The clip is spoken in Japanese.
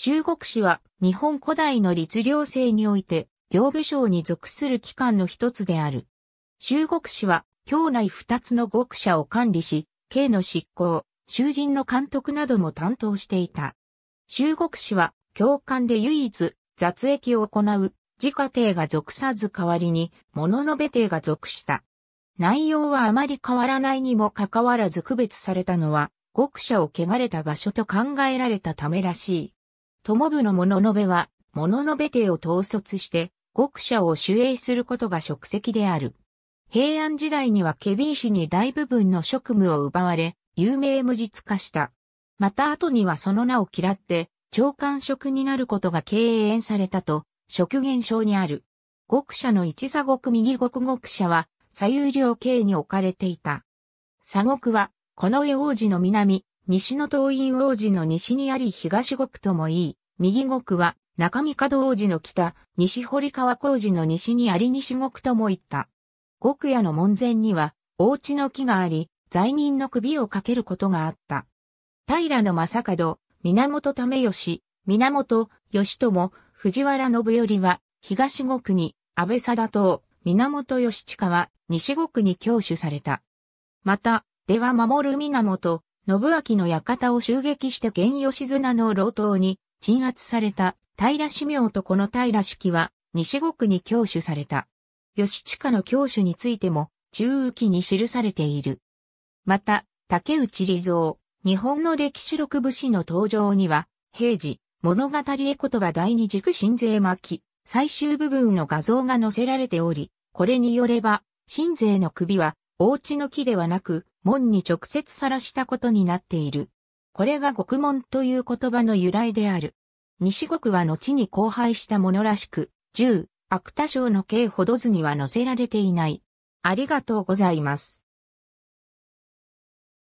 中国史は日本古代の律令制において行部省に属する機関の一つである。中国史は境内二つの国者を管理し、刑の執行、囚人の監督なども担当していた。中国史は教官で唯一雑役を行う自家庭が属さず代わりに物のべ邸が属した。内容はあまり変わらないにもかかわらず区別されたのは、国者を汚れた場所と考えられたためらしい。友部の物のべは、物のべ帝を統率して、極者を守衛することが職責である。平安時代にはケビン氏に大部分の職務を奪われ、有名無実化した。また後にはその名を嫌って、長官職になることが敬遠されたと、職現象にある。極者の一左国右国国者は、左右両刑に置かれていた。左国は、この絵王子の南、西の東院王子の西にあり東国ともいい、右国は中三門王子の北、西堀川工事の西にあり西国とも言った。極夜の門前には、お家の木があり、罪人の首をかけることがあった。平野正門、源為義、源義友、藤原信頼は、東国に、安倍貞党、源義親は、西国に教主された。また、では守る源、信明の館を襲撃して源義綱の老頭に鎮圧された平氏名とこの平式は西国に教主された。義親の教主についても中浮に記されている。また、竹内理蔵、日本の歴史録武士の登場には、平時、物語絵言葉第二軸神税巻、最終部分の画像が載せられており、これによれば、神税の首はお家の木ではなく、門に直接さらしたことになっている。これが獄門という言葉の由来である。西国は後に荒廃したものらしく、銃、悪芥田の刑ほどずには載せられていない。ありがとうございます。